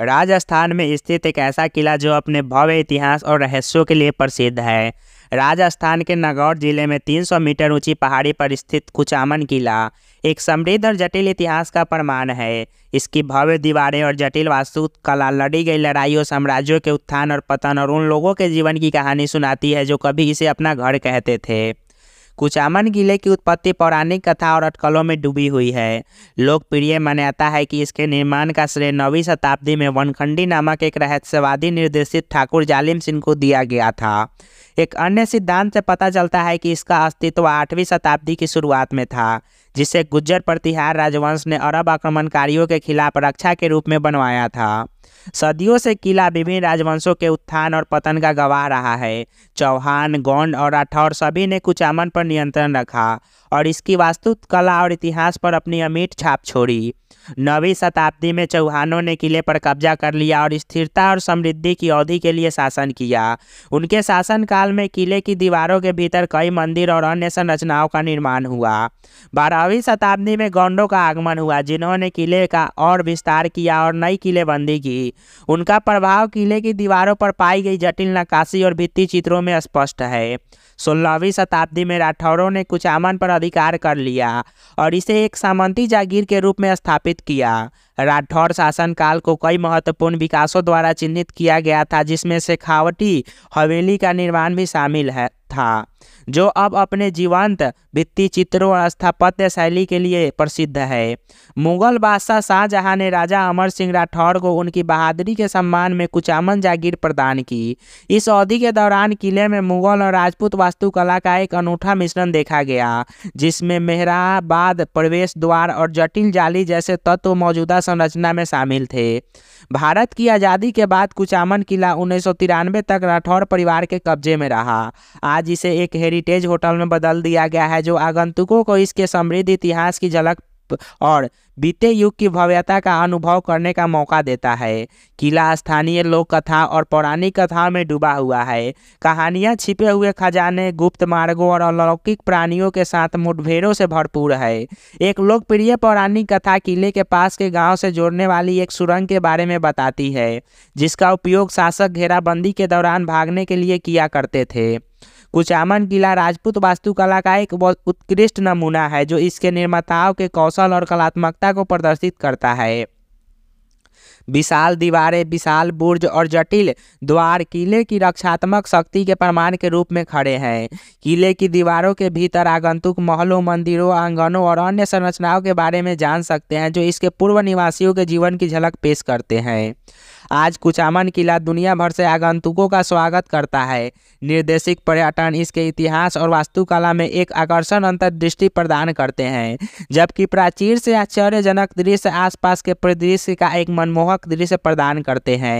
राजस्थान में स्थित एक ऐसा किला जो अपने भव्य इतिहास और रहस्यों के लिए प्रसिद्ध है राजस्थान के नागौर जिले में 300 मीटर ऊंची पहाड़ी पर स्थित कुचामन किला एक समृद्ध और जटिल इतिहास का प्रमाण है इसकी भव्य दीवारें और जटिल वास्तुकला लड़ी गई लड़ाइयों साम्राज्यों के उत्थान और पतन और उन लोगों के जीवन की कहानी सुनाती है जो कभी इसे अपना घर कहते थे कुचामन किले की उत्पत्ति पौराणिक कथा और अटकलों में डूबी हुई है लोकप्रिय मान्यता है कि इसके निर्माण का श्रेय नौवीं शताब्दी में वनखंडी नामक एक रहस्यवादी निर्देशित ठाकुर जालिम सिंह को दिया गया था एक अन्य सिद्धांत से पता चलता है कि इसका अस्तित्व आठवीं शताब्दी की शुरुआत में था जिसे गुज्जर प्रतिहार राजवंश ने अरब आक्रमणकारियों के खिलाफ रक्षा के रूप में बनवाया था सदियों से किला विभिन्न राजवंशों के उत्थान और पतन का गवाह रहा है चौहान गौंड और राठौर सभी ने कुछ अमन पर नियंत्रण रखा और इसकी वास्तुकला और इतिहास पर अपनी अमीट छाप छोड़ी नवीं शताब्दी में चौहानों ने किले पर कब्जा कर लिया और स्थिरता और समृद्धि की अवधि के लिए शासन किया उनके शासनकाल काल में किले की दीवारों के भीतर कई मंदिर और अन्य संरचनाओं का निर्माण हुआ बारहवीं शताब्दी में गौंडों का आगमन हुआ जिन्होंने किले का और विस्तार किया और नई किलेबंदी की उनका प्रभाव किले की दीवारों पर पाई गई जटिल नक्काशी और भित्ति चित्रों में स्पष्ट है सोलहवीं शताब्दी में राठौरों ने कुछ आमन पर अधिकार कर लिया और इसे एक सामंती जागीर के रूप में स्थापित किया राठौर शासनकाल को कई महत्वपूर्ण विकासों द्वारा चिन्हित किया गया था जिसमें शेखावटी हवेली का निर्माण भी शामिल है था जो अब अपने जीवंत भित्ति चित्रों और स्थापत्य शैली के लिए प्रसिद्ध है मुगल बादशाह शाहजहां ने राजा अमर सिंह राठौर को उनकी बहादुरी के सम्मान में कुचामन जागीर प्रदान की इस अवधि के दौरान किले में मुगल और राजपूत वास्तुकला का एक अनूठा मिश्रण देखा गया जिसमें मेहराबाद प्रवेश द्वार और जटिल जाली जैसे तत्व मौजूदा संरचना में शामिल थे भारत की आज़ादी के बाद कुचामन किला उन्नीस तक राठौर परिवार के कब्जे में रहा आज इसे एक हेरिटेज होटल में बदल दिया गया है जो आगंतुकों को इसके समृद्ध इतिहास की झलक और बीते युग की भव्यता का अनुभव करने का मौका देता है किला स्थानीय लोक कथा और पौराणिक कथाओं में डूबा हुआ है कहानियाँ छिपे हुए खजाने गुप्त मार्गों और अलौकिक प्राणियों के साथ मुठभेड़ों से भरपूर है एक लोकप्रिय पौराणिक कथा किले के पास के गांव से जोड़ने वाली एक सुरंग के बारे में बताती है जिसका उपयोग शासक घेराबंदी के दौरान भागने के लिए किया करते थे कुचामन किला राजपूत वास्तुकला का एक उत्कृष्ट नमूना है जो इसके निर्माताओं के कौशल और कलात्मकता को प्रदर्शित करता है विशाल दीवारें विशाल बुर्ज और जटिल द्वार किले की रक्षात्मक शक्ति के प्रमाण के रूप में खड़े हैं किले की दीवारों के भीतर आगंतुक महलों मंदिरों आंगनों और अन्य संरचनाओं के बारे में जान सकते हैं जो इसके पूर्व निवासियों के जीवन की झलक पेश करते हैं आज कुचामन किला दुनिया भर से आगंतुकों का स्वागत करता है निर्देशिक पर्यटन इसके इतिहास और वास्तुकला में एक आकर्षण अंतर्दृष्टि प्रदान करते हैं जबकि प्राचीर से आश्चर्यजनक दृश्य आसपास के परिदृश्य का एक मनमोहक दृश्य प्रदान करते हैं